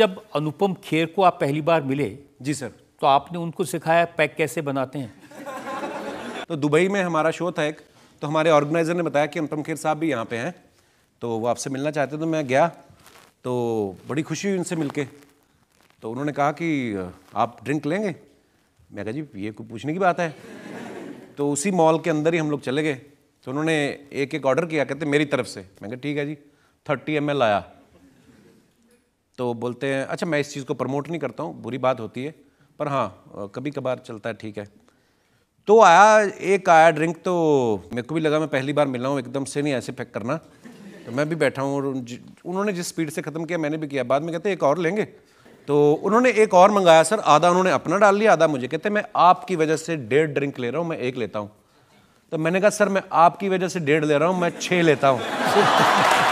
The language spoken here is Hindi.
जब अनुपम खेर को आप पहली बार मिले जी सर तो आपने उनको सिखाया पैक कैसे बनाते हैं तो दुबई में हमारा शो था एक तो हमारे ऑर्गेनाइजर ने बताया कि अनुपम खेर साहब भी यहाँ पे हैं तो वो आपसे मिलना चाहते तो मैं गया तो बड़ी खुशी हुई उनसे मिलके तो उन्होंने कहा कि आप ड्रिंक लेंगे मैं कहा जी ये कोई पूछने की बात है तो उसी मॉल के अंदर ही हम लोग चले गए तो उन्होंने एक एक ऑर्डर किया कहते मेरी तरफ से मैं कहा ठीक है जी थर्टी एम आया तो बोलते हैं अच्छा मैं इस चीज़ को प्रमोट नहीं करता हूँ बुरी बात होती है पर हाँ कभी कभार चलता है ठीक है तो आया एक आया ड्रिंक तो मेरे को भी लगा मैं पहली बार मिला हूँ एकदम से नहीं ऐसे पैक करना तो मैं भी बैठा हूँ और उन्होंने जिस स्पीड से ख़त्म किया मैंने भी किया बाद में कहते एक और लेंगे तो उन्होंने एक और मंगाया सर आधा उन्होंने अपना डाल लिया आधा मुझे कहते मैं आपकी वजह से डेढ़ ड्रिंक ले रहा हूँ मैं एक लेता हूँ तो मैंने कहा सर मैं आपकी वजह से डेढ़ ले रहा हूँ मैं छः लेता हूँ